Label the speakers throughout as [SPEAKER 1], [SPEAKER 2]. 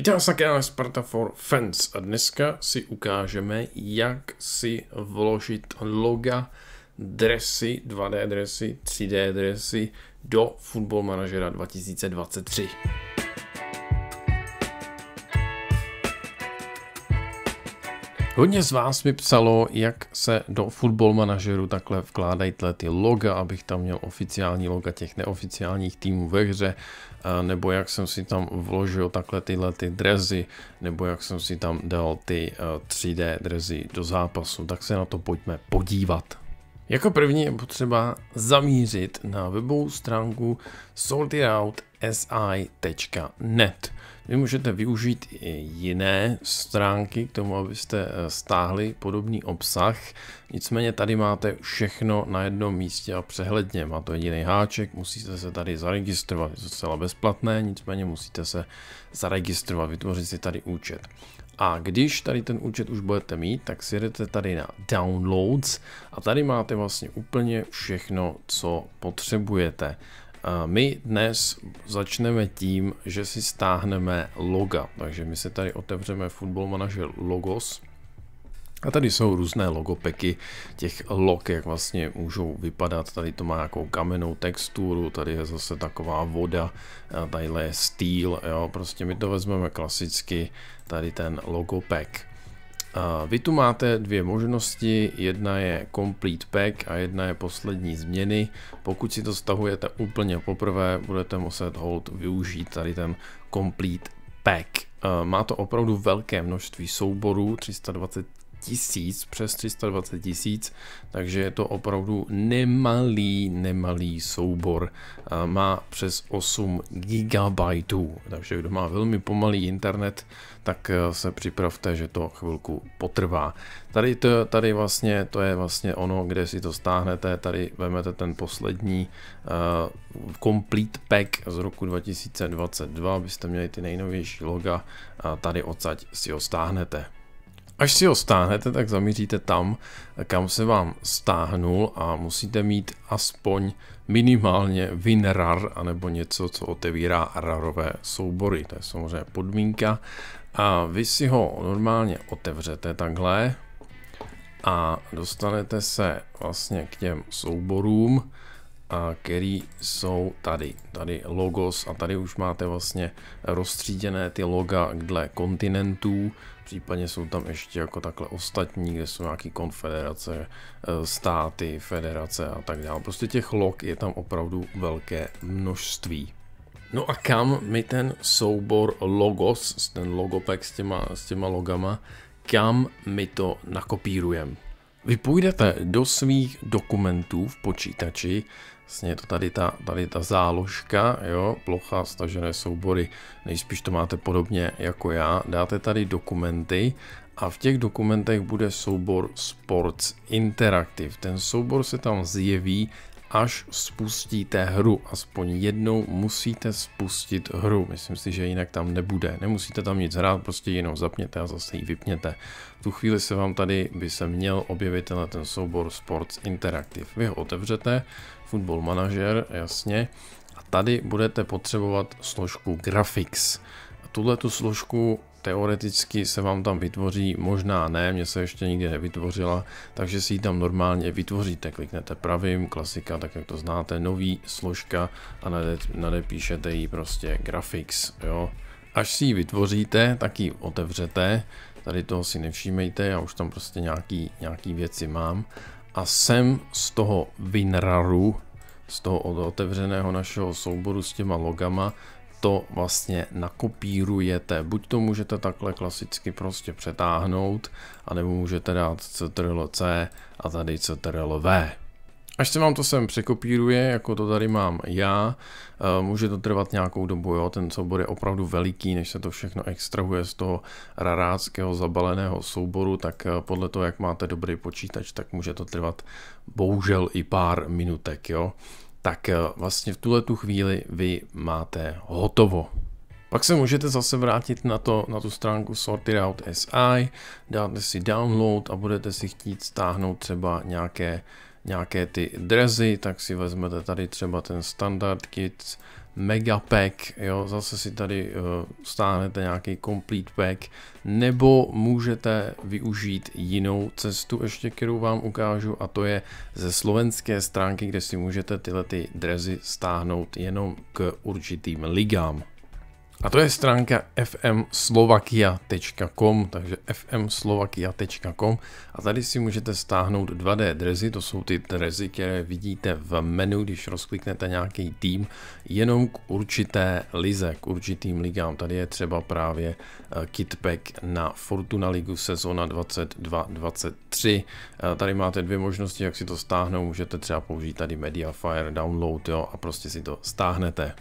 [SPEAKER 1] Vítám vás na kanále Sparta for Fans a dneska si ukážeme, jak si vložit loga, dresy, 2D dresy, 3D dresy do Football Manažera 2023. Hodně z vás mi psalo, jak se do Football manažeru takhle vkládají tyhle ty loga, abych tam měl oficiální loga těch neoficiálních týmů ve hře, nebo jak jsem si tam vložil takhle tyhle ty drezy, nebo jak jsem si tam dal ty 3D eh, drezy do zápasu, tak se na to pojďme podívat. Jako první je potřeba zamířit na webovou stránku soldirout.si.net. Vy můžete využít i jiné stránky k tomu, abyste eh, stáhli podobný obsah. Nicméně tady máte všechno na jednom místě a přehledně. Má to jediný háček, musíte se tady zaregistrovat. Je to zcela bezplatné, nicméně musíte se zaregistrovat, vytvořit si tady účet. A když tady ten účet už budete mít, tak si jdete tady na Downloads a tady máte vlastně úplně všechno, co potřebujete. My dnes začneme tím, že si stáhneme loga, takže my si tady otevřeme Football Manager Logos a tady jsou různé logopeky těch log, jak vlastně můžou vypadat. Tady to má nějakou kamennou texturu, tady je zase taková voda, tadyhle je steel, jo, prostě my to vezmeme klasicky, tady ten logopek. A vy tu máte dvě možnosti, jedna je Complete Pack a jedna je poslední změny. Pokud si to stahujete úplně poprvé, budete muset hold využít tady ten Complete Pack. Má to opravdu velké množství souborů, 320 tisíc, přes 320 tisíc, takže je to opravdu nemalý, nemalý soubor. Má přes 8 gigabajtů, takže kdo má velmi pomalý internet, tak eh, se připravte, že to chvilku potrvá. Tady, to, tady vlastně, to je vlastně ono, kde si to stáhnete, tady vezmete ten poslední uh, Complete Pack z roku 2022, abyste měli ty nejnovější loga a tady odsaď si ho stáhnete. Až si ho stáhnete, tak zamíříte tam, kam se vám stáhnul a musíte mít aspoň minimálně WinRAR anebo něco, co otevírá RARové soubory. To je samozřejmě podmínka. A vy si ho normálně otevřete takhle a dostanete se vlastně k těm souborům který jsou tady. Tady logos a tady už máte vlastně rozstříděné ty loga dle kontinentů, případně jsou tam ještě jako takhle ostatní, kde jsou nějaký konfederace, e, státy, federace a tak dále. Prostě těch log je tam opravdu velké množství. No a kam mi ten soubor logos, ten logopek s těma, s těma logama, kam my to nakopírujeme? Vy půjdete do svých dokumentů v počítači, Vlastně je to tady ta, tady ta záložka, jo, plocha stažené soubory. Nejspíš to máte podobně jako já. Dáte tady dokumenty a v těch dokumentech bude soubor Sports Interactive. Ten soubor se tam zjeví až spustíte hru. Aspoň jednou musíte spustit hru. Myslím si, že jinak tam nebude. Nemusíte tam nic hrát, prostě jenom zapněte a zase ji vypněte. V tu chvíli se vám tady by se měl objevit na ten soubor Sports Interactive. Vy ho otevřete, Football Manager, jasně. A tady budete potřebovat složku Graphics. A tuhle tu složku teoreticky se vám tam vytvoří, možná ne, mě se ještě nikdy nevytvořila, takže si ji tam normálně vytvoříte, kliknete pravým, klasika, tak jak to znáte, nový složka a nadepíšete ji prostě graphics, jo. Až si ji vytvoříte, tak ji otevřete, tady toho si nevšímejte, já už tam prostě nějaký, nějaký věci mám a sem z toho WinRARu, z toho otevřeného našeho souboru s těma logama to vlastně nakopírujete. Buď to můžete takhle klasicky prostě přetáhnout, anebo můžete dát ctrl C a tady ctrl V. Až se vám to sem překopíruje, jako to tady mám já, eh, může to trvat nějakou dobu, jo? ten soubor je opravdu veliký, než se to všechno extrahuje z toho raráckého zabaleného souboru, tak eh, podle toho, jak máte dobrý počítač, tak může to trvat bohužel i pár minutek. Jo? tak eh, vlastně v tuhle tu chvíli vy máte hotovo. Pak se můžete zase vrátit na, to, na tu stránku Sorted Out SI, dáte si download a budete si chtít stáhnout třeba nějaké, nějaké ty drezy, tak si vezmete tady třeba ten standard kit, megapack, jo, zase si tady uh, stáhnete nějaký complete pack, nebo můžete využít jinou cestu ještě, kterou vám ukážu a to je ze slovenské stránky, kde si můžete tyhle ty drezy stáhnout jenom k určitým ligám. A to je stránka fmslovakia.com, takže fmslovakia.com a tady si můžete stáhnout 2D drezy, to jsou ty drezy, které vidíte v menu, když rozkliknete nějaký tým, jenom k určité lize, k určitým ligám. Tady je třeba právě eh, kitpack na Fortuna ligu sezona 22-23. Eh, tady máte dvě možnosti, jak si to stáhnout, můžete třeba použít tady Mediafire download jo, a prostě si to stáhnete.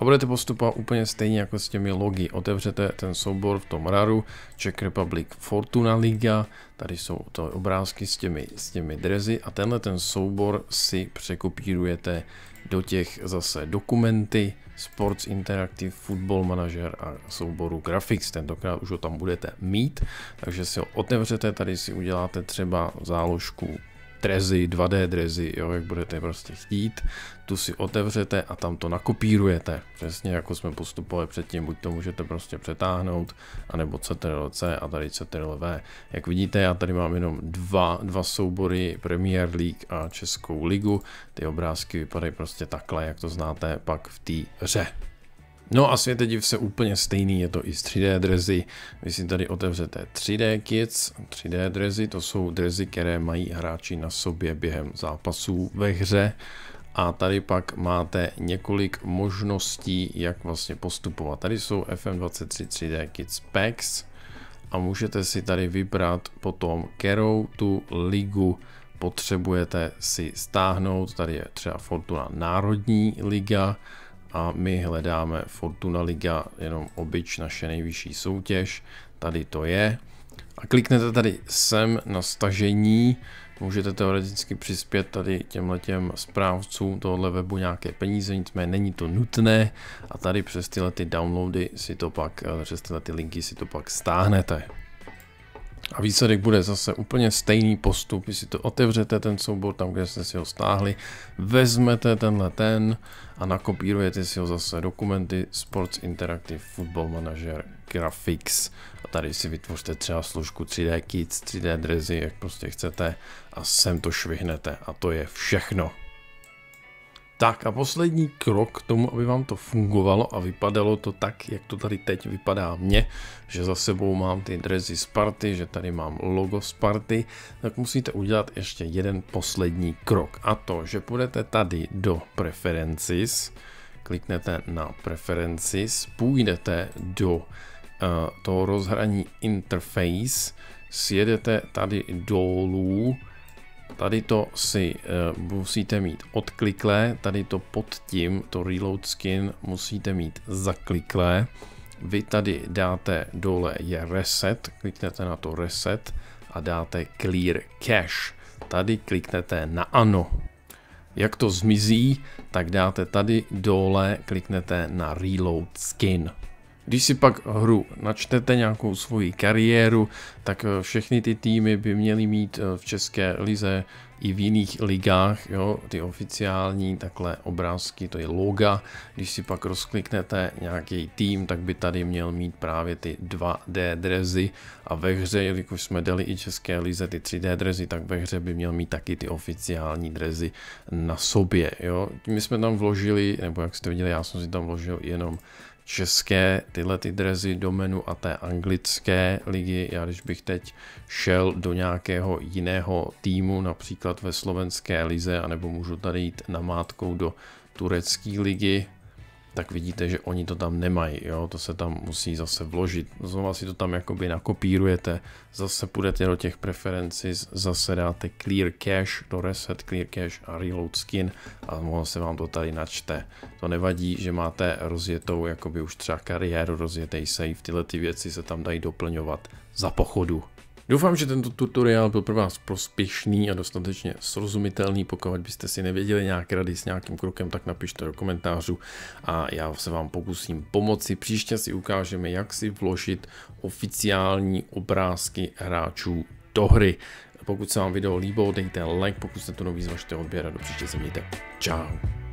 [SPEAKER 1] A budete postupovat úplně stejně jako s těmi logy. Otevřete ten soubor v tom raru, Czech Republic Fortuna Liga, tady jsou to obrázky s těmi, s těmi drezy a tenhle ten soubor si překopírujete do těch zase dokumenty, Sports Interactive, Football Manager a souboru Graphics. Tentokrát už ho tam budete mít, takže si ho otevřete, tady si uděláte třeba záložku drezy, 2D drezy, jo, jak budete prostě chtít, tu si otevřete a tam to nakopírujete, přesně jako jsme postupovali předtím, buď to můžete prostě přetáhnout, anebo CTRL-C a tady CTRL-V. Jak vidíte, já tady mám jenom dva, dva soubory Premier League a Českou ligu, ty obrázky vypadají prostě takhle, jak to znáte pak v té hře. No a světe div se úplně stejný, je to i s 3D drezy. Vy si tady otevřete 3D kits, 3D drezy, to jsou drezy, které mají hráči na sobě během zápasů ve hře. A tady pak máte několik možností, jak vlastně postupovat. Tady jsou FM23 3D Kids Packs a můžete si tady vybrat potom, kterou tu ligu potřebujete si stáhnout. Tady je třeba Fortuna Národní liga, a my hledáme Fortuna Liga, jenom obyč naše nejvyšší soutěž, tady to je. A kliknete tady sem na stažení, můžete teoreticky přispět tady těmhletěm správcům tohohle webu nějaké peníze, nicméně není to nutné a tady přes tyhle ty downloady si to pak, eh, přes tyhle ty linky si to pak stáhnete. A výsledek bude zase úplně stejný postup. Vy si to otevřete, ten soubor tam, kde jste si ho stáhli, vezmete tenhle ten a nakopírujete si ho zase dokumenty Sports Interactive Football Manager Graphics. A tady si vytvořte třeba složku 3D Kids, 3D Dresy, jak prostě chcete a sem to švihnete. A to je všechno. Tak a poslední krok k tomu, aby vám to fungovalo a vypadalo to tak, jak to tady teď vypadá mně, že za sebou mám ty drezy Sparty, že tady mám logo Sparty, tak musíte udělat ještě jeden poslední krok a to, že půjdete tady do Preferences, kliknete na Preferences, půjdete do uh, toho rozhraní Interface, sjedete tady dolů, Tady to si uh, musíte mít odkliklé, tady to pod tím, to reload skin, musíte mít zakliklé. Vy tady dáte dole je reset, kliknete na to reset a dáte clear cache. Tady kliknete na ano. Jak to zmizí, tak dáte tady dole, kliknete na reload skin. Když si pak hru načtete nějakou svoji kariéru, tak eh, všechny ty týmy by měly mít eh, v České lize i v jiných ligách, jo, ty oficiální takhle obrázky, to je loga. Když si pak rozkliknete nějaký tým, tak by tady měl mít právě ty 2D drezy a ve hře, jelikož jsme dali i České lize ty 3D drezy, tak ve hře by měl mít taky ty oficiální drezy na sobě, jo. My jsme tam vložili, nebo jak jste viděli, já jsem si tam vložil jenom české tyhle ty drezy do menu a té anglické ligy. Já když bych teď šel do nějakého jiného týmu, například ve slovenské lize, anebo můžu tady jít namátkou do turecké ligy, tak vidíte, že oni to tam nemají, jo, to se tam musí zase vložit, Znovu si to tam jakoby nakopírujete, zase půjdete do těch preferencí, zase dáte clear cache do reset, clear cache a reload skin a mohlo se vám to tady načte. To nevadí, že máte rozjetou jakoby už třeba kariéru, rozjetej save, tyhle ty věci se tam dají doplňovat za pochodu. Doufám, že tento tutoriál byl pro vás prospěšný a dostatečně srozumitelný. Pokud byste si nevěděli nějaké rady s nějakým krokem, tak napište do komentářů a já se vám pokusím pomoci. Příště si ukážeme, jak si vložit oficiální obrázky hráčů do hry. Pokud se vám video líbilo, dejte like, pokud jste to nový, zvažte odběr a do příště se mějte. Čau.